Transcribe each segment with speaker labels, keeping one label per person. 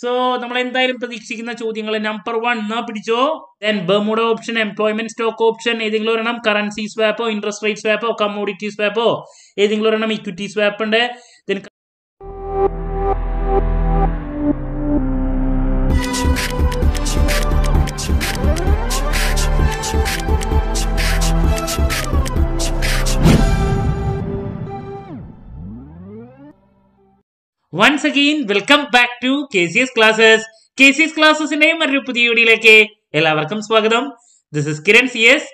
Speaker 1: So നമ്മൾ എന്തായാലും പ്രതീക്ഷിക്കുന്ന ചോദ്യങ്ങൾ നമ്പർ വൺ എന്നാ പിടിച്ചോ then Bermuda option employment stock option ഏതെങ്കിലും ഒരെണ്ണം കറൻസി സ്വാപ്പോ ഇൻട്രസ്റ്റ് റേറ്റ് സ്വാപ്പോ കമ്മോഡിറ്റി സ്വാപ്പോ ഏതെങ്കിലും ഒരെണ്ണം ഇക്വിറ്റി സ്വാപ്പ് ഉണ്ട് once again welcome back to K C S classes K C S ക്ലാസ്സസിന്റെ മറ്റൊരു പുതിയ വീഡിയോയിലേക്ക് എല്ലാവർക്കും സ്വാഗതം this is Kiran C S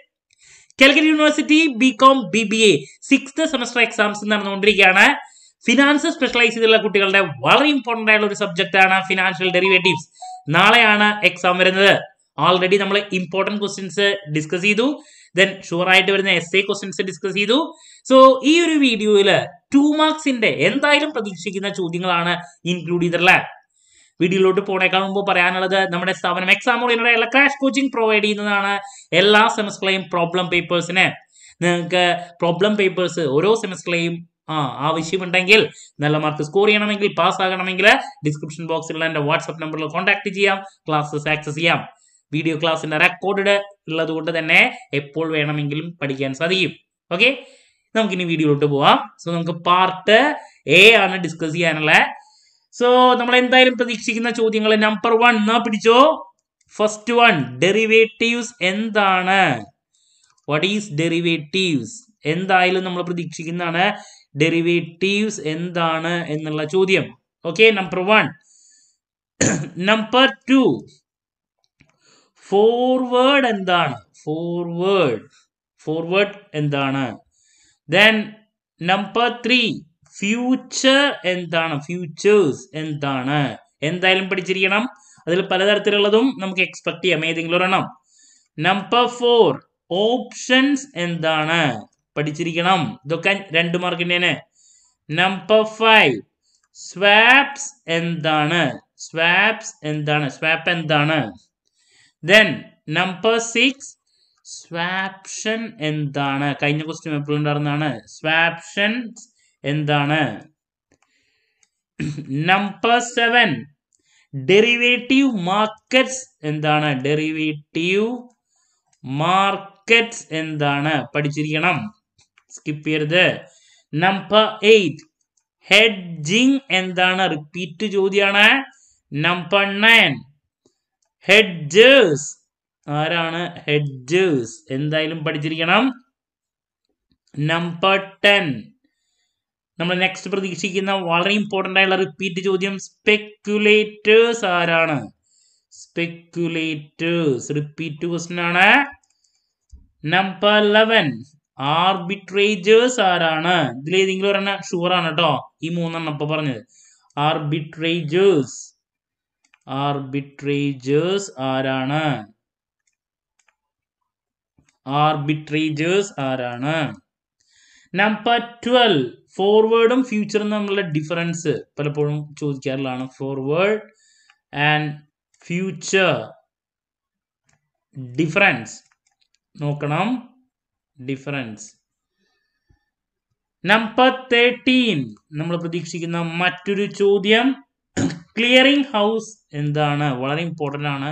Speaker 1: Calicut university B com B B A six semester exams നടന്നുകൊണ്ടിരിക്കുകയാണ് ഫിനാൻസ് സ്പെഷ്യലൈസ് ചെയ്തുള്ള കുട്ടികളുടെ വളരെ ഇമ്പോർട്ടൻ്റ് ആയുള്ള ഒരു സബ്ജക്റ്റ് ആണ് ഫിനാൻഷ്യൽ ഡെറിവേറ്റീവ്സ് നാളെയാണ് എക്സാം വരുന്നത് ഓൾറെഡി നമ്മൾ ഇമ്പോർട്ടൻറ്റ് ക്വസ്റ്റ്യൻസ് ഡിസ്കസ് ചെയ്തു ദെൻ ഷുവർ ആയിട്ട് വരുന്ന എസ് എ ക്വസ്റ്റ്യൻസ് ഡിസ്കസ് ചെയ്തു സോ ഈ ഒരു വീഡിയോയിൽ ടു മാർക്സിന്റെ എന്തായാലും പ്രതീക്ഷിക്കുന്ന ചോദ്യങ്ങളാണ് ഇൻക്ലൂഡ് ചെയ്തിട്ടുള്ളത് വീഡിയോയിലോട്ട് പോണേക്കാൾ മുമ്പ് പറയാനുള്ളത് നമ്മുടെ സ്ഥാപനം എക്സാം ഉള്ള ക്രാഷ് കോച്ചിങ് പ്രൊവൈഡ് ചെയ്യുന്നതാണ് എല്ലാ സെമസ്റ്ററിലെയും പ്രോബ്ലം പേപ്പേഴ്സിന് നിങ്ങൾക്ക് പ്രോബ്ലം പേപ്പേഴ്സ് ഓരോ സെമസ്റ്ററിലെയും ആ ആവശ്യമുണ്ടെങ്കിൽ നല്ല മാർക്ക് സ്കോർ ചെയ്യണമെങ്കിൽ പാസ് ആകണമെങ്കിൽ ഡിസ്ക്രിപ്ഷൻ ബോക്സിലുള്ള എൻ്റെ വാട്സപ്പ് നമ്പറിൽ കോൺടാക്ട് ചെയ്യാം ക്ലാസ്സസ് ആക്സസ് ചെയ്യാം വീഡിയോ ക്ലാസ്സിൻ്റെ റെക്കോർഡ് ഉള്ളത് കൊണ്ട് തന്നെ എപ്പോൾ വേണമെങ്കിലും പഠിക്കാൻ സാധിക്കും ഓക്കെ നമുക്ക് ഇനി വീഡിയോയിലോട്ട് പോവാം സോ നമുക്ക് പാർട്ട് എ ആണ് ഡിസ്കസ് ചെയ്യാനുള്ളത് സോ നമ്മൾ എന്തായാലും പ്രതീക്ഷിക്കുന്ന ചോദ്യങ്ങൾ നമ്പർ വൺ എന്നാ പിടിച്ചോ ഫസ്റ്റ് വൺ ഡെറിവേറ്റീവ്സ് എന്താണ് വാട്ട് ഈസ് ഡെറിവേറ്റീവ്സ് എന്തായാലും നമ്മൾ പ്രതീക്ഷിക്കുന്നതാണ് ഡെറിവേറ്റീവ്സ് എന്താണ് എന്നുള്ള ചോദ്യം okay number one number two forward എന്താണ് ഫോർവേഡ് ഫോർവേഡ് എന്താണ് ദെൻ നമ്പർ ത്രീ ഫ്യൂച്ചർ എന്താണ് ഫ്യൂച്ചേഴ്സ് എന്താണ് എന്തായാലും പഠിച്ചിരിക്കണം അതിൽ പലതരത്തിലുള്ളതും നമുക്ക് എക്സ്പെക്ട് ചെയ്യാം ഏതെങ്കിലും ഒരെണ്ണം നമ്പർ ഫോർ ഓപ്ഷൻസ് എന്താണ് പഠിച്ചിരിക്കണം ഇതൊക്കെ രണ്ട് മാർക്കിൻ്റെ നമ്പർ ഫൈവ് സ്വാപ്സ് എന്താണ് സ്വാപ്സ് എന്താണ് സ്വാപ്പ് എന്താണ് ദെൻ നമ്പർ സിക്സ് സ്വാപ്ഷൻ എന്താണ് കഴിഞ്ഞ ക്വസ്റ്റ്യൻ എപ്പോഴും ഉണ്ടായിരുന്നതാണ് സ്വാപ്ഷൻ എന്താണ് നമ്പർ സെവൻ ഡെറിവേറ്റീവ് മാർക്കറ്റ്സ് എന്താണ് ഡെറിവേറ്റീവ് മാർക്കറ്റ്സ് എന്താണ് പഠിച്ചിരിക്കണം സ്കിപ്പ് ചെയ്യരുത് നമ്പർ എയ്റ്റ് ഹെഡ്ജിങ് എന്താണ് റിപ്പീറ്റ് ചോദ്യമാണ് നമ്പർ നയൻ ഹെഡ്ജേഴ്സ് ആരാണ് ഹെഡ്ജേഴ്സ് എന്തായാലും പഠിച്ചിരിക്കണം നമ്പർ ടെൻ നമ്മൾ നെക്സ്റ്റ് പ്രതീക്ഷിക്കുന്ന വളരെ ഇമ്പോർട്ടൻ്റ് ആയുള്ള റിപ്പീറ്റ് ചോദ്യം സ്പെക്യുലേറ്റേഴ്സ് ആരാണ് സ്പെക്യുലേറ്റേഴ്സ് റിപ്പീറ്റ് ക്വസ്റ്റൻ ആണ് നമ്പർ ലെവൻ ആർബിട്രേജേഴ്സ് ആരാണ് ഇതിൽ ഏതെങ്കിലും ഒരെണ്ണം ഷുവർ ആണ് കേട്ടോ ഈ മൂന്നെണ്ണം ഇപ്പൊ പറഞ്ഞത് ആർബിട്രേജേഴ്സ് ആർബിട്രേജേഴ്സ് ആരാണ് ആർബിട്രേജേഴ്സ് ആരാണ് നമ്പർ ട്വൽവ് ഫോർവേഡും ഫ്യൂച്ചറും തമ്മിലുള്ള ഡിഫറൻസ് പലപ്പോഴും ചോദിക്കാറുള്ളതാണ് ഫോർവേഡ് ആൻഡ് ഫ്യൂച്ചർ ഡിഫറൻസ് നോക്കണം ഡിഫറൻസ് നമ്പർ തേർട്ടീൻ നമ്മൾ പ്രതീക്ഷിക്കുന്ന മറ്റൊരു ചോദ്യം ക്ലിയറിംഗ് ഹൗസ് എന്താണ് വളരെ ഇമ്പോർട്ടൻ്റ് ആണ്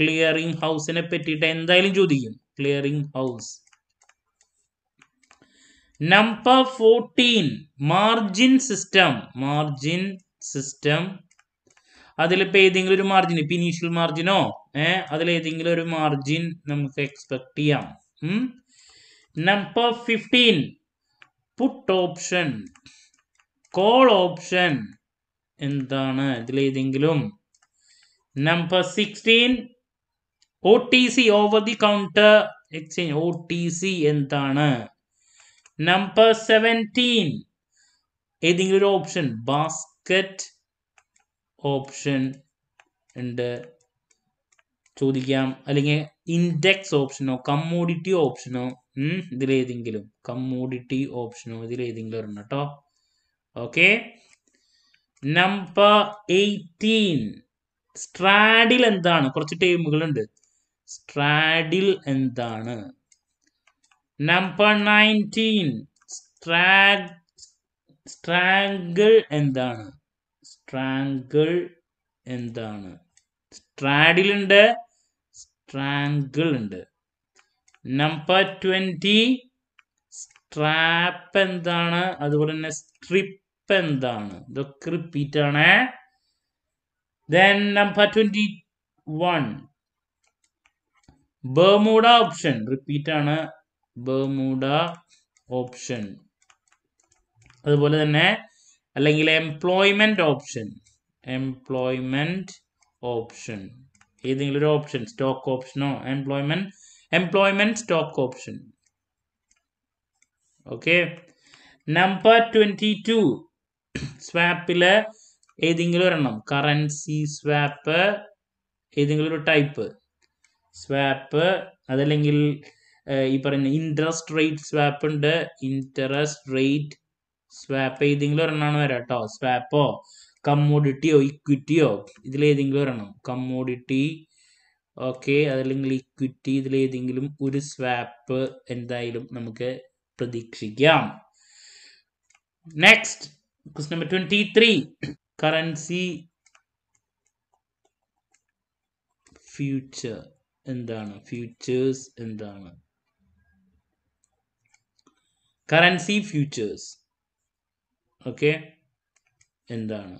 Speaker 1: ക്ലിയറിംഗ് ഹൗസിനെ പറ്റിയിട്ട് എന്തായാലും ചോദിക്കും clearing house. Number 14, margin system. Margin system. അതിലിപ്പോൾ ഏതെങ്കിലും ഒരു മാർജിൻ ഇപ്പം ഇനീഷ്യൽ മാർജിനോ ഏഹ് അതിലേതെങ്കിലും ഒരു മാർജിൻ നമുക്ക് എക്സ്പെക്ട് ചെയ്യാം number fifteen put option call option എന്താണ് ഇതിലേതെങ്കിലും number sixteen O T C over the counter exchange O T C എന്താണ് നമ്പർ സെവൻറ്റീൻ ഏതെങ്കിലും ഒരു ഓപ്ഷൻ ബാസ്ക്കറ്റ് ഓപ്ഷൻ ഉണ്ട് ചോദിക്കാം അല്ലെങ്കിൽ ഇൻഡെക്സ് ഓപ്ഷനോ കമ്മോഡിറ്റി ഓപ്ഷനോ ഇതിലേതെങ്കിലും കമ്മോഡിറ്റി ഓപ്ഷനോ ഇതിലേതെങ്കിലും ഒരെണ്ണം കേട്ടോ ഓക്കെ നമ്പർ എയ്റ്റീൻ സ്ട്രാഡിൽ എന്താണ് കുറച്ച് ടീമുകളുണ്ട് സ്ട്രാഡിൽ എന്താണ് നമ്പർ നയൻറ്റീൻ സ്ട്രാഗ് സ്ട്രാങ്കിൾ എന്താണ് സ്ട്രാങ്കിൾ എന്താണ് സ്ട്രാഡിൽ ഉണ്ട് സ്ട്രാങ്കിൾ ഉണ്ട് നമ്പർ ട്വൻറ്റി സ്ട്രാപ്പ് എന്താണ് അതുപോലെ തന്നെ സ്ട്രിപ്പ് എന്താണ് ഇതൊക്കെ റിപ്പീറ്റ് ആണ് then number twenty one Bermuda option repeat ആണ് ബർമൂഡ ഓപ്ഷൻ അതുപോലെ തന്നെ അല്ലെങ്കിൽ എംപ്ലോയ്മെന്റ് ഓപ്ഷൻ എംപ്ലോയ്മെന്റ് ഓപ്ഷൻ ഏതെങ്കിലും ഒരു ഓപ്ഷൻ സ്റ്റോക്ക് ഓപ്ഷനോ employment employment stock option okay number twenty two സ്വാപ്പില് ഏതെങ്കിലും ഒരെണ്ണം കറൻസി സ്വാപ്പ് ഏതെങ്കിലും ഒരു ടൈപ്പ് സ്വാപ്പ് അതല്ലെങ്കിൽ ഈ പറയുന്ന ഇൻട്രസ്റ്റ് റേറ്റ് സ്വാപ്പ് ഉണ്ട് ഇൻട്രസ്റ്റ് റേറ്റ് സ്വാപ്പ് ഏതെങ്കിലും ഒരെണ്ണമാണ് വരാം കേട്ടോ സ്വാപ്പോ കമ്മോഡിറ്റിയോ ഇക്വിറ്റിയോ ഇതിലേതെങ്കിലും ഒരെണ്ണം കമ്മോഡിറ്റി ഓക്കെ അതല്ലെങ്കിൽ ഇക്വിറ്റി ഇതിലേതെങ്കിലും ഒരു സ്വാപ്പ് എന്തായാലും നമുക്ക് പ്രതീക്ഷിക്കാം next quest number twenty three currency future എന്താണ് ഫ്യൂച്ചേഴ്സ് എന്താണ് കറൻസി ഫ്യൂച്ചേഴ്സ് ഓക്കെ എന്താണ്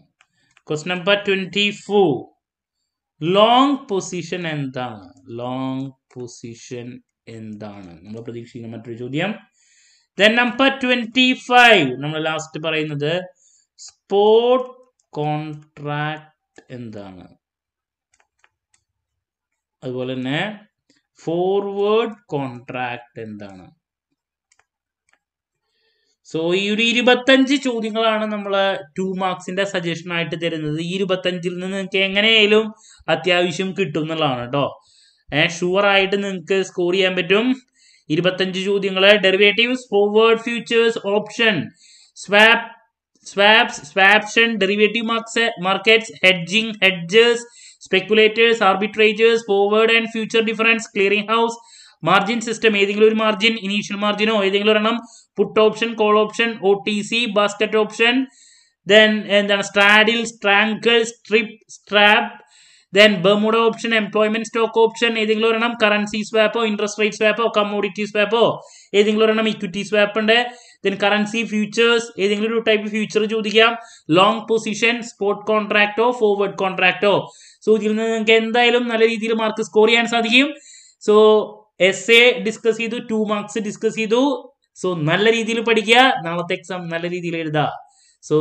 Speaker 1: quest number twenty four long position എന്താണ് ലോങ് പൊസിഷൻ എന്താണ് നമ്മൾ പ്രതീക്ഷിക്കുന്ന മറ്റൊരു ചോദ്യം ദെൻ നമ്പർ ട്വൻറ്റി ഫൈവ് നമ്മൾ ലാസ്റ്റ് പറയുന്നത് സ്പോട്ട് കോൺട്രാക്ട് എന്താണ് അതുപോലെ തന്നെ ഫോർവേഡ് കോൺട്രാക്ട് എന്താണ് സോ ഈ ഒരു ഇരുപത്തഞ്ച് ചോദ്യങ്ങളാണ് നമ്മൾ ടു മാർക്സിന്റെ സജഷൻ ആയിട്ട് തരുന്നത് ഈ ഇരുപത്തഞ്ചിൽ നിന്ന് നിങ്ങൾക്ക് എങ്ങനെയായാലും അത്യാവശ്യം കിട്ടും എന്നുള്ളതാണ് കേട്ടോ ഏഹ് ഷുവർ ആയിട്ട് നിങ്ങൾക്ക് സ്കോർ ചെയ്യാൻ പറ്റും ഇരുപത്തഞ്ച് ചോദ്യങ്ങൾ derivatives forward futures option swap swaps swaption derivative marks markets hedging hedgers speculators arbitrators forward and future difference clearing house margin system ഏതെങ്കിലും ഒരു മാർജിൻ ഇനീഷ്യൽ മാർജിനോ ഏതെങ്കിലും ഒരെണ്ണം put option call option O T C basket option then എന്താണ് straddle strangle strip strap then Bermuda option employment stock option ഏതെങ്കിലും ഒരെണ്ണം currency സ്വാപ്പോ interest rate സ്വാപ്പോ കമ്മോഡിറ്റി സ്വാപ്പോ ഏതെങ്കിലും ഒരെണ്ണം ഇക്വിറ്റി സ്വാപ്പ് ഉണ്ട് ദെൻ കറൻസി ഫ്യൂച്ചേഴ്സ് ഏതെങ്കിലും ഒരു ടൈപ്പ് ഫ്യൂച്ചർ ചോദിക്കാം ലോങ് പൊസിഷൻ സ്പോട്ട് കോൺട്രാക്ടോ ഫോർവേഡ് കോൺട്രാക്ടോ സൂചിയിൽ നിന്ന് നിങ്ങൾക്ക് എന്തായാലും നല്ല രീതിയിൽ മാർക്ക് സ്കോർ ചെയ്യാൻ സാധിക്കും സോ എസ് എ ഡിസ്കസ് ചെയ്തു ടു മാർക്സ് ഡിസ്കസ് ചെയ്തു സോ നല്ല രീതിയിൽ പഠിക്കുക നാളത്തെ എക്സാം നല്ല രീതിയിൽ എഴുതുക സോ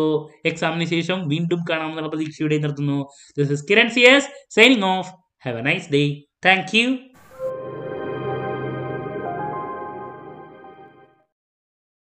Speaker 1: എക്സാമിന് ശേഷം വീണ്ടും കാണാമെന്നുള്ള പ്രതീക്ഷയോടെ നിർത്തുന്നു ദിസ് ഇസ് കിരൺ സിയേഴ്സ് signing off have a nice day thank U